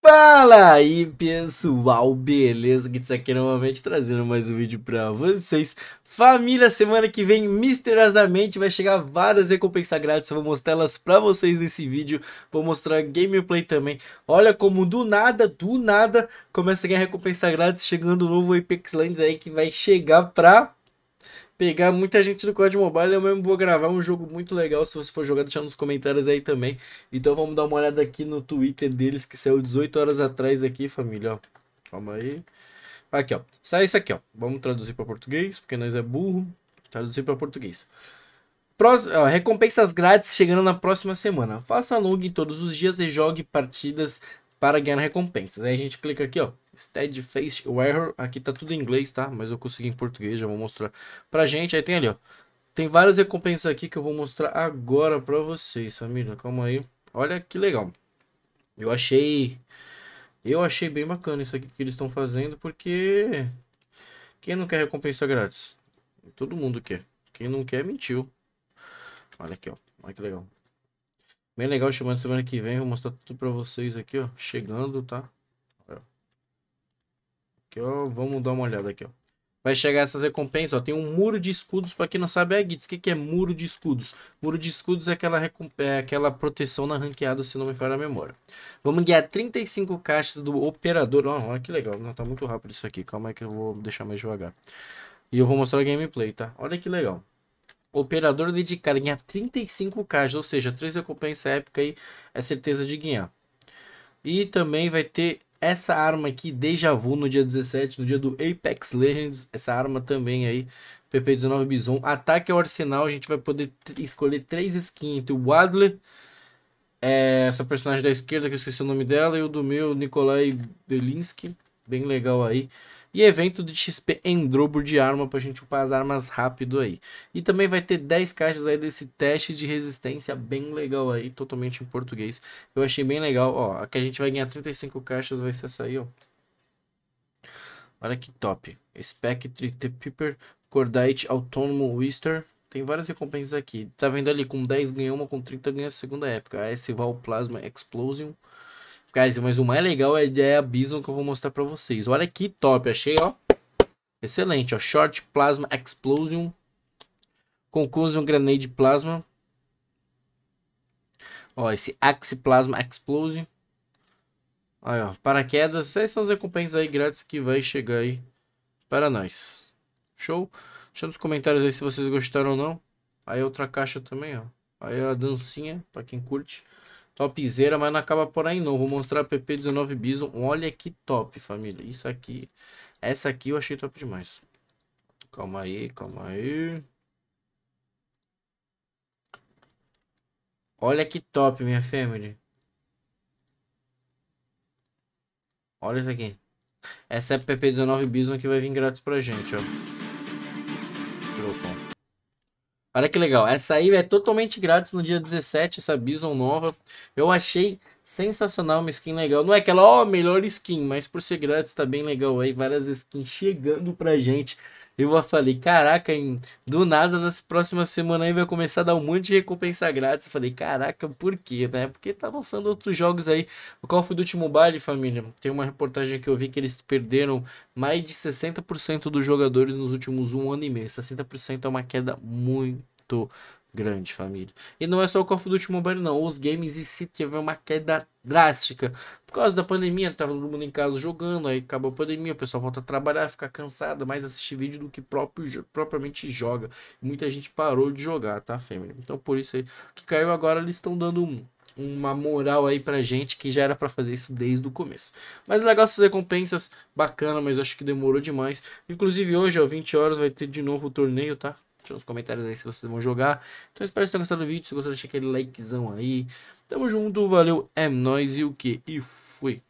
Fala aí pessoal, beleza? Gits tá aqui novamente trazendo mais um vídeo pra vocês Família, semana que vem misteriosamente vai chegar várias recompensas grátis Eu vou mostrar elas pra vocês nesse vídeo Vou mostrar gameplay também Olha como do nada, do nada, começa a ganhar recompensa grátis Chegando o novo Apex Legends aí que vai chegar pra pegar muita gente do COD Mobile. Eu mesmo vou gravar um jogo muito legal. Se você for jogar, deixa nos comentários aí também. Então vamos dar uma olhada aqui no Twitter deles, que saiu 18 horas atrás aqui, família. Ó, calma aí. Aqui, ó. Sai isso aqui, ó. Vamos traduzir para português, porque nós é burro. Traduzir para português. Prós, ó, recompensas grátis chegando na próxima semana. Faça login todos os dias e jogue partidas para ganhar recompensas. Aí a gente clica aqui, ó, Steadfast Wearer, aqui tá tudo em inglês, tá? Mas eu consegui em português, já vou mostrar pra gente. Aí tem ali, ó, tem várias recompensas aqui que eu vou mostrar agora pra vocês, família, calma aí. Olha que legal. Eu achei... Eu achei bem bacana isso aqui que eles estão fazendo, porque... Quem não quer recompensa grátis? Todo mundo quer. Quem não quer, mentiu. Olha aqui, ó. Olha que legal. Bem legal, chamando semana que vem. Vou mostrar tudo pra vocês aqui, ó. Chegando, tá? Aqui, ó. Vamos dar uma olhada aqui, ó. Vai chegar essas recompensas, ó. Tem um muro de escudos, pra quem não sabe, é Gits. O que, que é muro de escudos? Muro de escudos é aquela, é aquela proteção na ranqueada, se não me falha a memória. Vamos guiar 35 caixas do operador. Ó, olha que legal. Não, tá muito rápido isso aqui. Calma aí que eu vou deixar mais devagar. E eu vou mostrar a gameplay, tá? Olha que legal operador dedicado ganha 35 k ou seja, três recompensas épicas aí, é certeza de ganhar. E também vai ter essa arma aqui, Deja Vu, no dia 17, no dia do Apex Legends, essa arma também aí, PP19 Bison. Ataque ao arsenal, a gente vai poder escolher três skins entre o Wadler, é, essa personagem da esquerda que eu esqueci o nome dela, e o do meu, Nikolai Belinsky, bem legal aí. E evento de XP em dobro de arma pra gente upar as armas rápido aí. E também vai ter 10 caixas aí desse teste de resistência bem legal aí, totalmente em português. Eu achei bem legal, ó, que a gente vai ganhar 35 caixas vai ser essa aí, ó. Olha que top. Spectre, The Piper, Cordite, Autônomo, Wister. Tem várias recompensas aqui. Tá vendo ali, com 10 ganha uma, com 30 ganha a segunda época. A S Val Plasma Explosion. Guys, mas o mais legal é, a Bison que eu vou mostrar pra vocês. Olha que top, achei, ó. Excelente, ó. Short Plasma Explosion. Conclusion Grenade Plasma. Ó, esse Axe Plasma Explosion. Aí, ó. Paraquedas. Essas são as recompensas aí grátis que vai chegar aí para nós. Show? Deixa nos comentários aí se vocês gostaram ou não. Aí outra caixa também, ó. Aí a dancinha, pra quem curte. Topzera, mas não acaba por aí não. Vou mostrar a PP19 Bison. Olha que top, família. Isso aqui. Essa aqui eu achei top demais. Calma aí, calma aí. Olha que top, minha family. Olha isso aqui. Essa é a PP19 Bison que vai vir grátis pra gente, ó. Olha que legal. Essa aí é totalmente grátis no dia 17, essa Bison nova. Eu achei sensacional, uma skin legal. Não é aquela, ó, oh, melhor skin, mas por ser grátis tá bem legal aí. Várias skins chegando pra gente. Eu falei, caraca, em, do nada, nas próximas semanas aí vai começar a dar um monte de recompensa grátis. Eu falei, caraca, por quê, né? Porque tá lançando outros jogos aí. O Call of Duty Mobile, família, tem uma reportagem que eu vi que eles perderam mais de 60% dos jogadores nos últimos um ano e meio. 60% é uma queda muito, Grande família. E não é só o Call do Último Mobile, não. Os games e se tiver uma queda drástica. Por causa da pandemia, tava todo mundo em casa jogando, aí acabou a pandemia, o pessoal volta a trabalhar, fica cansado, mais assistir vídeo do que próprio, propriamente joga. Muita gente parou de jogar, tá, família? Então por isso aí, que caiu agora, eles estão dando um uma moral aí pra gente que já era para fazer isso desde o começo. Mas legal essas recompensas, bacana, mas acho que demorou demais. Inclusive hoje, ó, 20 horas vai ter de novo o torneio, tá? Deixa nos comentários aí se vocês vão jogar. Então espero que vocês tenham gostado do vídeo. Se gostou, deixa aquele likezão aí. Tamo junto, valeu, é nóis e o que? E fui!